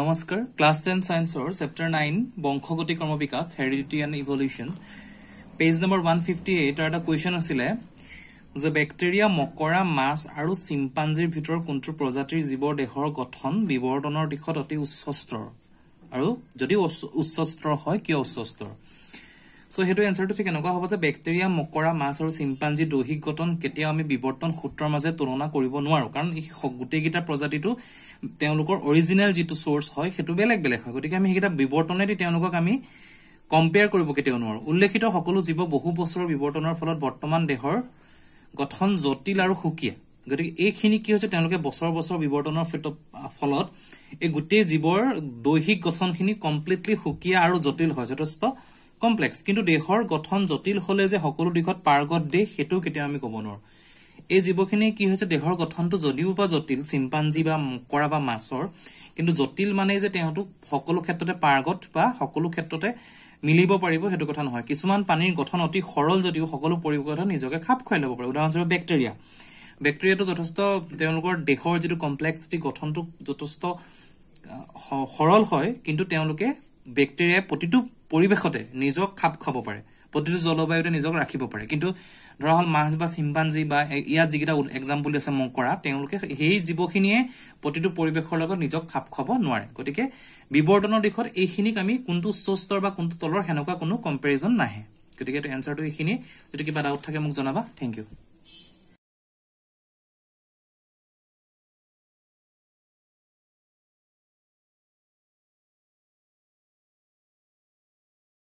নমস্কার class ten সায়েন্সর chapter nine বংশগতি কর্ম বিকাশ heredity and evolution page number one fifty এইটার একটা কুয়েশন আসে যে বেক্টেরিয়া মকরা মাছ আর চিম্পাঞ্জির ভিতর কোনটো প্রজাতির জীবর দেহর গঠন বিবর্তনের দিকত অতি উচ্চ স্তর আর যদি উচ্চ স্তর হয় কিয় উচ্চ চ' সেইটো এনচাৰটো ঠিক এনেকুৱা হ'ব যে বেক্টেৰিয়া মকৰা মাছ আৰু চিম্পাঞ্জি দৈহিক গঠন কেতিয়াও আমি বিৱৰ্তন সূত্ৰৰ মাজে তুলনা কৰিব নোৱাৰোঁ কাৰণ গোটেইকেইটা প্ৰজাতিটো তেওঁলোকৰ অৰিজিনেল যিটো চ'ৰ্চ হয় সেইটো বেলেগ বেলেগ হয় গতিকে আমি সেইকেইটা বিৱৰ্তনেদি তেওঁলোকক আমি কম্পেয়াৰ কৰিব কেতিয়াও নোৱাৰোঁ উল্লেখিত সকলো জীৱ বহু বছৰৰ বিৱৰ্তনৰ ফলত বৰ্তমান দেহৰ গঠন জটিল আৰু সুকীয়া গতিকে এইখিনি কি হৈছে তেওঁলোকে বছৰ বছৰ বিৱৰ্তনৰ ফলত এই গোটেই জীৱৰ দৈহিক গঠনখিনি কমপ্লিটলি সুকীয়া আৰু জটিল হয় যথেষ্ট কমপ্লেক্স কিন্তু দেশৰ গঠন জটিল হলে যে সকলো দিশত পাৰ্গত দেশ সেইটো কেতিয়াও আমি ক'ব নোৱাৰো এই জীৱখিনি কি হৈছে দেহৰ গঠনটো যদিও বা জটিল চিম্পাঞ্জি বা মকৰা বা মাছৰ কিন্তু জটিল মানে যে তেওঁটোক সকলো ক্ষেত্ৰতে পাৰ্গত বা সকলো ক্ষেত্ৰতে মিলিব পাৰিব সেইটো কথা নহয় কিছুমান পানীৰ গঠন অতি সৰল যদিও সকলো পৰিৱৰ্তন নিজকে খাপ খুৱাই ল'ব পাৰে উদাহৰণস্বৰূপে বেক্টেৰিয়া বেক্টেৰিয়াটো যথেষ্ট তেওঁলোকৰ দেহৰ যিটো কমপ্লেক্সিটি গঠনটো যথেষ্ট সৰল হয় কিন্তু তেওঁলোকে বেক্টেৰিয়াই প্ৰতিটো পৰিৱেশতে নিজক খাপ খুৱাব পাৰে প্ৰতিটো জলবায়ুতে নিজক ৰাখিব পাৰে কিন্তু ধৰা হ'ল মাছ বা চিম্পাঞ্জি বা ইয়াত যিকেইটা এক্সাম্পল আছে মোক কৰা তেওঁলোকে সেই জীৱখিনিয়ে প্ৰতিটো পৰিৱেশৰ লগত নিজক খাপ খুৱাব নোৱাৰে গতিকে বিৱৰ্তনৰ দিশত এইখিনিক আমি কোনটো উচ্চ স্তৰ বা কোনটো তলৰ সেনেকুৱা কোনো কম্পেৰিজন নাহে গতিকে এইটো এনচাৰটো এইখিনি যদি কিবা ডাউট থাকে মোক জনাবা থেংক ইউ